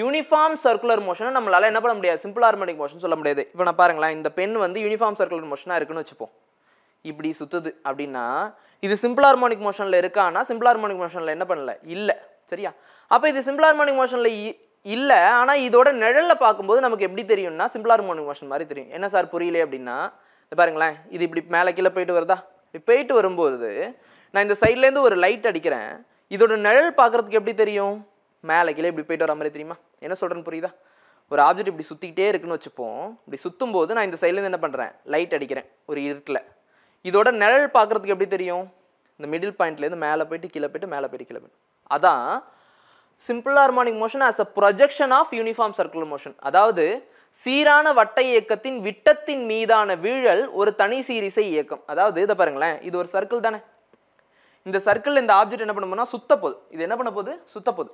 [SPEAKER 1] யூனிஃபார்ம் சர்க்குலர் மோஷனை நம்மளால் என்ன பண்ண முடியாது சிம்பிள் ஹார்மோனிக் மோஷன் சொல்ல முடியாது இப்போ நான் பாருங்களேன் இந்த பெண் வந்து யூனிஃபார்ம் சர்க்குலர் மோஷனாக இருக்குன்னு வச்சுப்போம் இப்படி சுற்றுது அப்படின்னா இது சிம்பிள் ஹார்மோனிக் மோஷனில் இருக்கானா சிம்பிள் ஹார்மோனிக் மோஷனில் என்ன பண்ணல இல்லை சரியா அப்போ இது சிம்பிள் ஹார்மோனிக் மோஷனில் இல்லை ஆனால் இதோட நிழலில் பார்க்கும்போது நமக்கு எப்படி தெரியும்னா சிம்பிள் ஹார்மோனிக் மோஷன் மாதிரி தெரியும் என்ன சார் புரியலையே அப்படின்னா பாருங்களேன் இது இப்படி மேலே கீழே போயிட்டு வருதா இப்படி போயிட்டு வரும்போது நான் இந்த சைட்லேருந்து ஒரு லைட் அடிக்கிறேன் இதோட நிழல் பார்க்குறதுக்கு எப்படி தெரியும் மேலே கீழே இப்படி போயிட்டு வர மாதிரி தெரியுமா என்ன சொல்கிறேன்னு புரியுதா ஒரு ஆப்ஜெக்ட் இப்படி சுற்றிக்கிட்டே இருக்குன்னு வச்சுப்போம் இப்படி சுற்றும் போது நான் இந்த சைட்லேருந்து என்ன பண்ணுறேன் லைட் அடிக்கிறேன் ஒரு இருட்டில் இதோட நிழல் பார்க்குறதுக்கு எப்படி தெரியும் இந்த மிடில் பாயிண்ட்லேருந்து மேலே போயிட்டு கீழே போயிட்டு மேலே போயிட்டு கீழே போயிட்டு அதான் simple harmonic motion as a projection of uniform circular motion அதாவது சீரான வட்ட இயக்கத்தின் விட்டத்தின் மீதான வீழல் ஒரு தனி சீரிசை இயக்கம் அதாவது இதை பாருங்களேன் இது ஒரு சர்க்கிள் தானே இந்த சர்க்கிளில் இந்த ஆப்ஜெக்ட் என்ன பண்ணும்னா சுத்த போகுது இது என்ன பண்ண போகுது சுத்த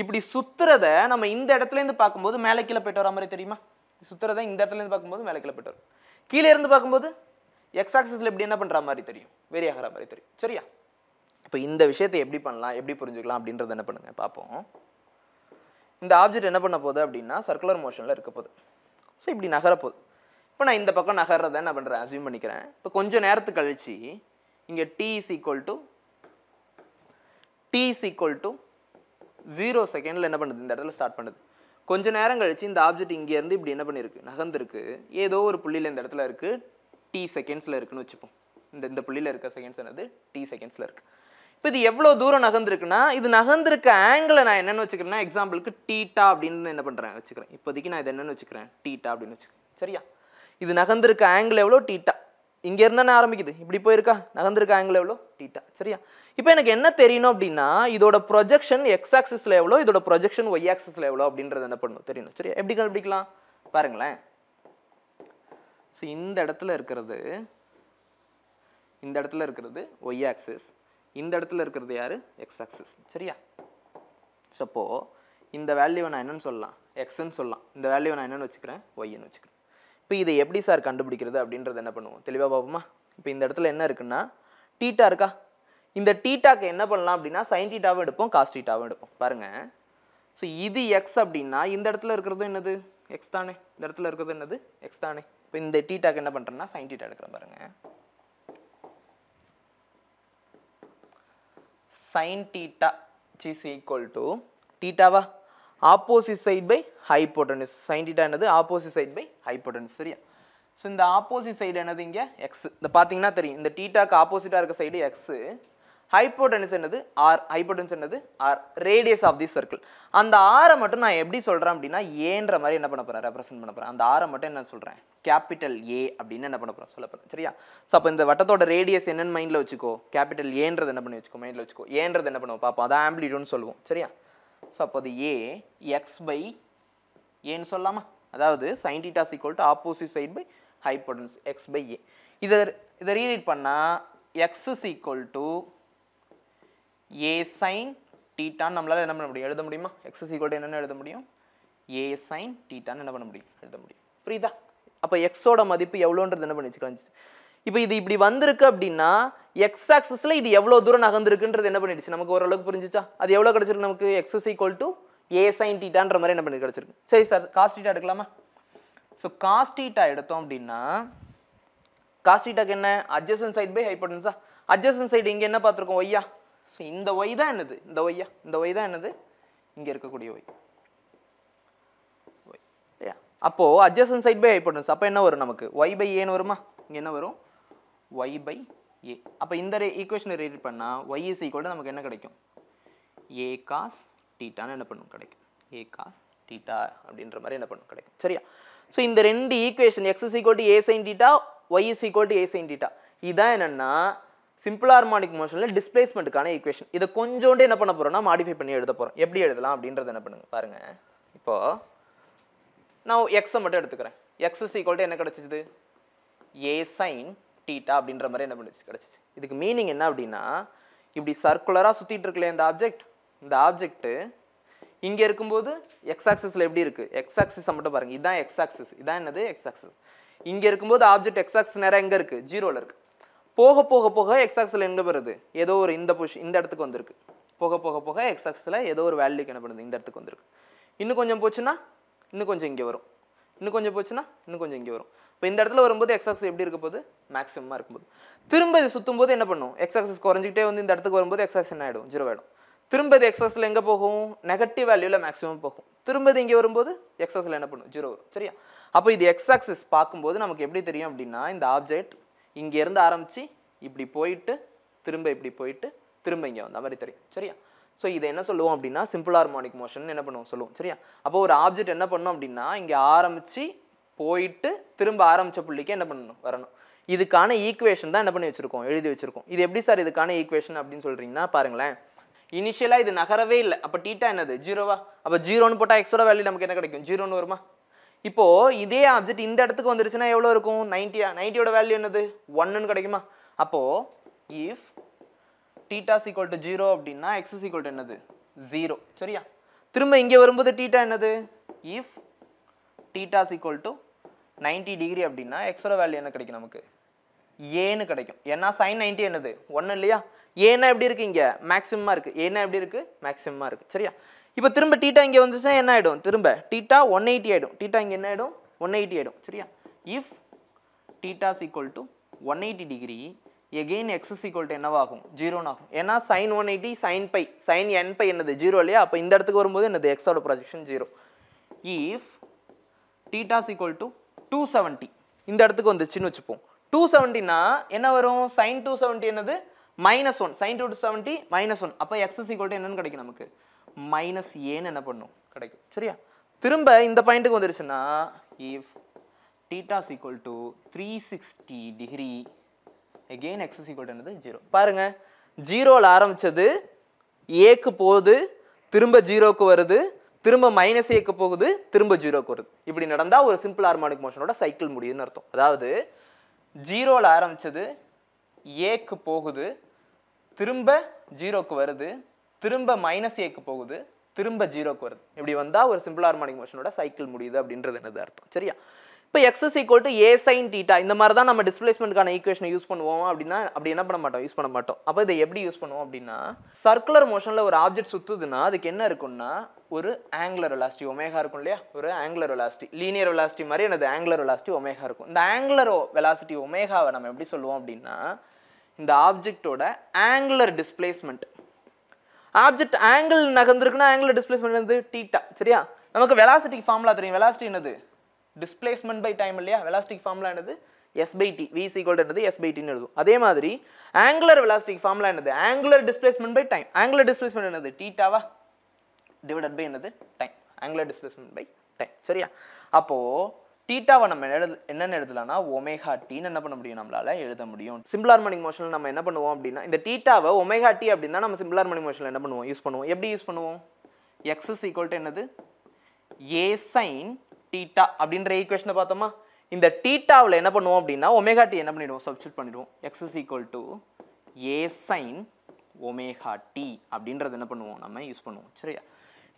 [SPEAKER 1] இப்படி சுத்துறத நம்ம இந்த இடத்துலேருந்து பார்க்கும்போது மேலே கீழே போயிட்டு வர மாதிரி தெரியுமா சுத்துறத இந்த இடத்துலேருந்து பார்க்கும்போது மேலே கீழே போயிட்டு வரும் கீழே இருந்து பார்க்கும்போது எக்ஸ் ஆக்சஸில் எப்படி என்ன பண்ணுற மாதிரி தெரியும் வேரி ஆகிற மாதிரி தெரியும் சரியா இப்போ இந்த விஷயத்தை எப்படி பண்ணலாம் எப்படி புரிஞ்சுக்கலாம் அப்படின்றத என்ன பண்ணுங்கள் பார்ப்போம் இந்த ஆப்ஜெக்ட் என்ன பண்ண போகுது அப்படின்னா சர்க்குலர் மோஷனில் இருக்க போகுது ஸோ இப்படி நகரப்போகுது இப்போ நான் இந்த பக்கம் நகர்றதை என்ன பண்ணுறேன் அசியூம் பண்ணிக்கிறேன் இப்போ கொஞ்சம் நேரத்துக்கு கழித்து இங்கே T is equal to T is equal to zero செகண்டில் என்ன பண்ணுது இந்த இடத்துல ஸ்டார்ட் பண்ணுது கொஞ்ச நேரம் கழித்து இந்த ஆப்ஜெக்ட் இங்கேருந்து இப்படி என்ன பண்ணியிருக்கு நகர்ந்துருக்கு ஏதோ ஒரு புள்ளியில் இந்த இடத்துல இருக்குது டி செகண்ட்ஸில் இருக்குதுன்னு வச்சுப்போம் இந்த இந்த புள்ளியில் இருக்க செகண்ட்ஸ் என்னது டி செகண்ட்ஸில் இருக்குது இப்போ இது எவ்வளோ தூரம் நகர்ந்துருக்குன்னா இது நகர்ந்துருக்க ஆங்கிளை நான் என்னென்னு வச்சுக்கிறேன்னா எக்ஸாம்பிளுக்கு டீட்டா அப்படின்னு என்ன பண்ணுறேன் வச்சுக்கிறேன் இப்போதைக்கு நான் இது என்னென்னு வச்சுக்கிறேன் டீட்டா அப்படின்னு வச்சுக்கிறேன் சரியா இது நகர்ந்துருக்க ஆங்கிள் எவ்வளோ டீட்டா இங்கே இருந்தானே ஆரம்பிக்குது இப்படி போயிருக்கா நகர்ந்துருக்கா ஆங்கிள் எவ்வளோ டீட்டா சரியா இப்போ எனக்கு என்ன தெரியணும் அப்படின்னா இதோட ப்ரொஜெக்ஷன் எக்ஸ் ஆக்சிஸில் எவ்வளோ இதோட ப்ரொஜெக்ஷன் ஒய் ஆக்சிஸில் எவ்வளோ அப்படின்றது என்ன பண்ணும் தெரியணும் சரியா எப்படி கண்டுபிடிக்கலாம் பாருங்களேன் ஸோ இந்த இடத்துல இருக்கிறது இந்த இடத்துல இருக்கிறது ஒய் ஆக்சிஸ் இந்த இடத்துல இருக்கிறது யார் எக்ஸ் ஆக்சிஸ் சரியா ஸோ அப்போது இந்த வேல்யூவை நான் என்னென்னு சொல்லலாம் எக்ஸ்ன்னு சொல்லலாம் இந்த வேல்யூவை நான் என்னென்னு வச்சுக்கிறேன் ஒய்ன்னு வச்சுக்கிறேன் இப்போ இதை எப்படி சார் கண்டுபிடிக்கிறது அப்படின்றத என்ன பண்ணுவோம் தெளிவாக பார்ப்போமா இப்போ இந்த இடத்துல என்ன இருக்குன்னா டீட்டா இருக்கா இந்த டீட்டாக்கு என்ன பண்ணலாம் அப்படின்னா சைன் டீட்டாவும் எடுப்போம் காஸ் டீட்டாவும் எடுப்போம் பாருங்கள் ஸோ இது எக்ஸ் அப்படின்னா இந்த இடத்துல இருக்கிறதும் என்னது எக்ஸ் தானே இந்த இடத்துல இருக்கிறது என்னது எக்ஸ் தானே இப்போ இந்த டீட்டாக்கு என்ன பண்ணுறேன்னா சைன் டீட்டா எடுக்கிறேன் பாருங்கள் sine theta is equal to டீட்டாவா opposite side by hypotenuse sine என்னது ஆப்போசிட் சைட் பை ஹைப்போட்டனிஸ் சரியா ஸோ இந்த ஆப்போசிட் சைடு என்னது இங்கே எக்ஸ் இந்த பார்த்தீங்கன்னா தெரியும் இந்த டீட்டாக்கு ஆப்போசிட்டாக இருக்க சைடு எக்ஸு ஹைப்போட்டனிஸ் என்னது ஆர் ஹைப்போட்டன்ஸ் என்னது R radius of the circle அந்த ஆரை மட்டும் நான் எப்படி சொல்கிறேன் அப்படின்னா ஏன்ற மாதிரி என்ன பண்ண போகிறேன் ரெப்ரசென்ட் பண்ண போகிறேன் அந்த ஆரை மட்டும் என்ன சொல்கிறேன் கேபிட்டல் ஏ அப்படின்னு என்ன பண்ண போகிறேன் சொல்ல போகிறேன் சரியா ஸோ அப்போ இந்த வட்டத்தோட ரேடியஸ் என்னென்னு மைண்டில் வச்சுக்கோ கேபிட்டல் ஏன்றது என்ன பண்ணி வச்சுக்கோ மைண்டில் வச்சுக்கோ ஏன்றது என்ன பண்ணுவோம் பார்ப்போம் அதான் ஆம்பிளிட்யூட்னு சொல்லுவோம் சரியா ஸோ அப்போது ஏ எக்ஸ் பை ஏன்னு சொல்லலாமா அதாவது sine theta is equal to opposite side by hypotenuse X by A இதை இதை ரீரீட் பண்ணால் X is equal to A sine டீட்டான்னு நம்மளால் என்ன பண்ண முடியும் எழுத முடியுமா எக்ஸ் இஸ் ஈக்குவல் டு என்னென்னு எழுத முடியும் ஏ சைன் டீட்டான்னு என்ன பண்ண முடியும் எழுத முடியும் புரியுதா அப்போ எக்ஸோட மதிப்பு எவ்வளோன்றது என்ன பண்ணி வச்சுக்கலாம் இப்போ இது இப்படி வந்திருக்கு அப்படின்னா எக்ஸ் ஆக்சஸில் இது எவ்வளோ தூரம் நகர்ந்துருக்குன்றது என்ன பண்ணிடுச்சு நமக்கு ஓரளவுக்கு புரிஞ்சிச்சா அது எவ்வளோ கிடச்சிருக்கு நமக்கு X is equal to A sine டீட்டான்ற மாதிரி என்ன பண்ணி கிடச்சிருக்கு சரி சார் காஸ்டீட்டா எடுக்கலாமா ஸோ காஸ்டீட்டா எடுத்தோம் அப்படின்னா காஸ்டீட்டாக்கு என்ன அட்ஜசன் சைட் பை ஹைப்போட்டன்ஸா அட்ஜசன் சைடு இங்கே என்ன பார்த்துருக்கோம் ஒய்யா ஸோ இந்த ஒய் தான் என்னது இந்த ஒய்யா இந்த ஒய் தான் என்னது இங்கே இருக்கக்கூடிய ஒய் ஒய் இல்லையா அப்போது அட்ஜசன் சைட் பை ஹைப்போட்டன்ஸ் அப்போ என்ன வரும் நமக்கு ஒய் பை ஏன்னு வருமா இங்கே என்ன வரும் ஒய் பை ஏ அப்போ இந்த ஈக்குவேஷனை ரீட் பண்ணால் ஒய் இஸ் ஈக்குவல் நமக்கு என்ன கிடைக்கும் ஏ காஸ் டீட்டான்னு என்ன பண்ணும் கிடைக்கும் ஏ காஸ் டீட்டா அப்படின்ற மாதிரி என்ன பண்ணும் கிடைக்கும் சரியா ஸோ இந்த ரெண்டு equation X is equal to A sine theta Y is equal to A sine theta இதுதான் என்னென்னா சிம்பிள் ஹார்மானிக் மோஷனில் டிஸ்பிளேஸ்மெண்ட்டுக்கான ஈக்குவேஷன் இதை கொஞ்சோண்டு என்ன பண்ண போகிறோம்னா மாடிஃபை பண்ணி எழுத போகிறோம் எப்படி எழுதலாம் அப்படின்றத என்ன பண்ணுங்க பாருங்கள் இப்போது நான் எக்ஸை மட்டும் எடுத்துக்கிறேன் எக்ஸ் இஸ் ஈக்குவல் டு என்ன கிடச்சிது ஏ சைன் தீட்டா அப்படின்ற மாதிரி என்ன பண்ணுச்சு கிடச்சிச்சு இதுக்கு மீனிங் என்ன அப்படின்னா இப்படி சர்க்குலராக சுற்றிட்டு இருக்கல இந்த ஆப்ஜெக்ட் இந்த ஆப்ஜெக்ட்டு இங்கே இருக்கும்போது எக்ஸ் ஆக்சஸில் எப்படி இருக்குது எக்ஸ் ஆக்சஸ் மட்டும் பாருங்கள் இதுதான் எக்ஸ் ஆக்சஸ் இதான் என்னது எக்ஸ் ஆக்சஸ் இங்கே இருக்கும்போது ஆப்ஜெக்ட் எக்ஸ் ஆக்சஸ் நேரம் எங்கே இருக்குது ஜீரோவில் இருக்குது போக போக போக எக்ஸ் ஆக்சில் எங்கே வருது ஏதோ ஒரு இந்த பொஷ் இந்த இடத்துக்கு வந்திருக்கு போக போக போக எக்ஸ் ஆக்சில் ஏதோ ஒரு வேல்யூக்கு என்ன பண்ணுது இந்த இடத்துக்கு வந்திருக்கு இன்னும் கொஞ்சம் போச்சுன்னா இன்னும் கொஞ்சம் இங்கே வரும் இன்னும் கொஞ்சம் போச்சுன்னா இன்னும் கொஞ்சம் இங்கே வரும் இப்போ இந்த இடத்துல வரும்போது எக்ஸ் ஆக்ஸ் எப்படி இருக்க போகுது மேக்ஸிமமாக இருக்கும்போது திரும்ப இது சுற்றும் போது என்ன பண்ணும் எக்ஸாக்சஸ் குறைஞ்சிக்கிட்டே வந்து இந்த இடத்துக்கு வரும்போது எக்ஸாக்ஸ் என்ன ஆகிடும் ஜீரோ ஆகிடும் திரும்ப இது எக்ஸஸில் எங்கே போகும் நெகட்டிவ் வேல்யூவில் மேக்ஸிமம் போகும் திரும்ப இது இங்கே வரும்போது எக்ஸஸில் என்ன பண்ணும் ஜீரோ வரும் சரியா அப்போ இது எக்ஸாக்சஸ் பார்க்கும்போது நமக்கு எப்படி தெரியும் அப்படின்னா இந்த ஆப்ஜெக்ட் இங்கேருந்து ஆரம்பித்து இப்படி போயிட்டு திரும்ப இப்படி போயிட்டு திரும்ப இங்கே வந்த மாதிரி தெரியும் சரியா ஸோ இதை என்ன சொல்லுவோம் அப்படின்னா சிம்பிள் ஹார்மோனிக் மோஷன் என்ன பண்ணுவோம் சொல்லுவோம் சரியா அப்போ ஒரு ஆப்ஜெக்ட் என்ன பண்ணும் அப்படின்னா இங்கே ஆரம்பித்து போயிட்டு திரும்ப ஆரம்பித்த புள்ளிக்கு என்ன பண்ணணும் வரணும் இதுக்கான ஈக்குவேஷன் தான் என்ன பண்ணி வச்சுருக்கோம் எழுதி வச்சுருக்கோம் இது எப்படி சார் இதுக்கான ஈக்குவேஷன் அப்படின்னு சொல்கிறீங்கன்னா பாருங்களேன் இனிஷியலாக இது நகரவே இல்லை அப்போ டீட்டா என்னது ஜீரோவா அப்போ ஜீரோன்னு போட்டால் எக்ஸ்ட்ரா வேல்யூ நமக்கு என்ன கிடைக்கும் ஜீரோன்னு வருமா இப்போது இதே ஆப்ஜெக்ட் இந்த இடத்துக்கு வந்துருச்சுன்னா எவ்வளோ இருக்கும் நைன்ட்டியா நைன்ட்டியோட வேல்யூ என்னது ஒன்றுன்னு கிடைக்குமா அப்போது if theta is equal to zero அப்படின்னா எக்ஸ் சீக்வல் டு என்னது ஜீரோ சரியா திரும்ப இங்கே வரும்போது டீட்டா என்னது if theta is equal to ninety degree அப்படின்னா எக்ஸோட வேல்யூ என்ன கிடைக்கும் நமக்கு ஏன்னு கிடைக்கும் ஏன்னா சைன் நைன்டி என்னது ஒன்றும் இல்லையா ஏன்னா எப்படி இருக்குது இங்கே மேக்ஸிமமாக இருக்குது ஏன்னா எப்படி இருக்குது மேக்ஸிமமாக இருக்குது சரியா இப்போ திரும்ப டீட்டா இங்கே வந்துச்சுன்னா என்ன ஆகிடும் திரும்ப டீட்டா ஒன் எயிட்டி ஆகிடும் டீட்டா இங்கே என்ன ஆகிடும் ஒன் எயிட்டி ஆகிடும் சரியா if theta is equal to one eighty degree again X is equal to என்னவாகும் ஜீரோன்னு ஆகும் ஏன்னா sine one eighty sine by sine N by என்னது ஜீரோ இல்லையா அப்போ இந்த இடத்துக்கு வரும்போது என்னது எக்ஸோட projection zero if theta is equal to two seventy இந்த இடத்துக்கு வந்துச்சுன்னு வச்சுப்போம் டூ செவன்ட்டினா என்ன வரும் சைன் டூ செவன்ட்டி என்னது minus one sign two seventy minus one அப்போ எக்ஸ் ஈக்குவல் என்னென்னு என்னன்னு கிடைக்கும் நமக்கு மைனஸ் ஏன்னு என்ன பண்ணும் கிடைக்கும் சரியா திரும்ப இந்த பாயிண்ட்டுக்கு வந்துருச்சுன்னா if theta is equal three sixty degree again X is என்னது ஜீரோ பாருங்க ஜீரோவில் ஆரம்பிச்சது ஏக்கு போகுது திரும்ப ஜீரோக்கு வருது திரும்ப மைனஸ் ஏக்கு போகுது திரும்ப ஜீரோக்கு வருது இப்படி நடந்தால் ஒரு சிம்பிள் ஹார்மானிக் மோஷனோட சைக்கிள் முடியுதுன்னு அர்த்தம் அதாவது ஜீரோவில் ஆரம்பித்தது ஏக்கு போகுது திரும்ப ஜீரோக்கு வருது திரும்ப மைனஸ் ஏக்கு போகுது திரும்ப ஜீரோக்கு வருது இப்படி வந்தால் ஒரு சிம்பிள் ஹார்மானிக் மோஷனோட சைக்கிள் முடியுது அப்படின்றது என்னது அர்த்தம் சரியா இப்போ X is equal to A sine theta இந்த மாதிரி தான் நம்ம டிஸ்பிளேஸ்மெண்ட்கான ஈக்குவேஷனை யூஸ் பண்ணுவோம் அப்படின்னா அப்படி என்ன பண்ண மாட்டோம் யூஸ் பண்ண மாட்டோம் அப்போ இதை எப்படி யூஸ் பண்ணுவோம் அப்படின்னா சர்க்குலர் மோஷனில் ஒரு ஆப்ஜெக்ட் சுற்றுதுன்னா அதுக்கு என்ன இருக்கும்னா ஒரு ஆங்குலர் வெலாசிட்டி ஒமேகா இருக்கும் இல்லையா ஒரு ஆங்குலர் வெலாசிட்டி லீனியர் வெலாசிட்டி மாதிரி எனது ஆங்குலர் வெலாசிட்டி ஒமேகா இருக்கும் இந்த ஆங்குலர் வெலாசிட்டி ஒமேகாவை நம்ம எப்படி சொல்லுவோம் அப்படின்னா இந்த ஆப்ஜெக்டோட ஆங்குலர் டிஸ்பிளேஸ்மெண்ட் ஆப்ஜெக்ட் ஆங்கிள் நகர்ந்துருக்குன்னா ஆங்குலர் டிஸ்பிளேஸ்மெண்ட் வந்து டீட்டா சரியா நமக்கு வெலாசிட்டி ஃபார்முலா தெரியும் வெலாசிட்டி என்னது டிஸ்பிளேஸ்மெண்ட் பை டைம் இல்லையா வெலாஸ்டிக் ஃபார்முலா என்னது S by T V equal என்னது எஸ் பை டின்னு எழுதும் அதே மாதிரி ஆங்குலர் வெலாஸ்டிக் ஃபார்மில் என்னது angular displacement by time angular displacement என்னது டீட்டாவா டிவைடட் பை என்னது time angular displacement by time சரியா அப்போது டீட்டாவை நம்ம எழுது என்னென்னு எழுதலாம்னா ஒமேகா டீன்னு என்ன பண்ண முடியும் நம்மளால் எழுத முடியும் சிம்பிளார் ஹார்மனிக் மோஷனில் நம்ம என்ன பண்ணுவோம் அப்படின்னா இந்த டீட்டாவை ஒமேகா டி அப்படின்னா நம்ம சிம்பிள் ஹார்மனிக் மோஷனில் என்ன பண்ணுவோம் யூஸ் பண்ணுவோம் எப்படி யூஸ் பண்ணுவோம் எக்ஸ் இஸ் ஈக்குவல் டு என்னது ஏ சைன் டீட்டா அப்படின்ற ஈக்குவேஷனை பார்த்தோமா இந்த டீட்டாவில் என்ன பண்ணுவோம் அப்படின்னா ஒமேகா டி என்ன பண்ணிடுவோம் சப்ஸ்டியூட் பண்ணிடுவோம் X is equal to A sine omega T அப்படின்றது என்ன பண்ணுவோம் நம்ம யூஸ் பண்ணுவோம் சரியா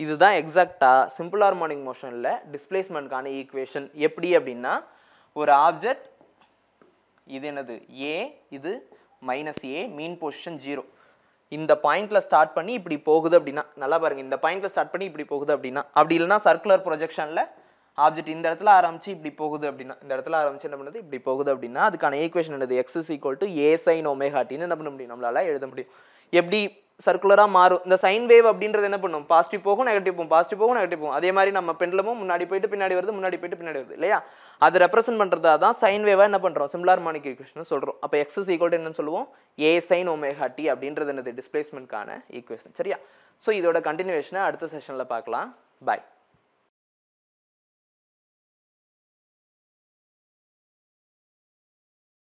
[SPEAKER 1] இதுதான் எக்ஸாக்டாக சிம்பிள் ஹார்மோனிக் மோஷனில் டிஸ்பிளேஸ்மெண்ட்கான ஈக்குவேஷன் எப்படி அப்படின்னா ஒரு ஆப்ஜெக்ட் இது என்னது ஏ இது minus A mean position zero இந்த பாயிண்ட்டில் ஸ்டார்ட் பண்ணி இப்படி போகுது அப்படின்னா நல்லா பாருங்கள் இந்த பாயிண்ட்டில் ஸ்டார்ட் பண்ணி இப்படி போகுது அப்படின்னா அப்படி இல்லைனா சர்க்குலர் ப்ரொஜெக்ஷனில் ஆப்ஜெக்ட் இந்த இடத்துல ஆரம்பிச்சு இப்படி போகுது அப்படின்னா இந்த இடத்துல ஆரம்பிச்சு என்ன பண்ணுது இப்படி போகுது அப்படின்னா அதுக்கான ஈக்குவேஷன் என்னது X is equal to A sine ஒமேகாட்டின்னு என்ன பண்ண முடியும் நம்மளால எழுத முடியும் எப்படி சர்க்குலராக மாறும் இந்த சைன் வேவ் அப்படின்றது என்ன பண்ணும் பாசிட்டிவ் போகும் நெகட்டிவ் போகும் பாசிட்டிவ் போகும் நெகட்டிவ் போகும் அதே மாதிரி நம்ம பெண்ணிலமும் முன்னாடி போயிட்டு பின்னாடி வருது முன்னாடி போயிட்டு பின்னாடி வருது இல்லையா அது ரெப்ரசென்ட் பண்ணுறதா தான் சைன் வேவாக என்ன பண்ணுறோம் சிம்லார் மானிக் ஈக்குவேஷன் சொல்கிறோம் அப்போ எக்ஸஸ் ஈக்குவல் என்னன்னு சொல்லுவோம் ஏ சைன் ஒமேகா அப்படின்றது என்னது டிஸ்பிளேஸ்மெண்ட்கான ஈக்குவேஷன் சரியா ஸோ இதோட கண்டினியூவேஷனை அடுத்த செஷனில் பார்க்கலாம் பாய்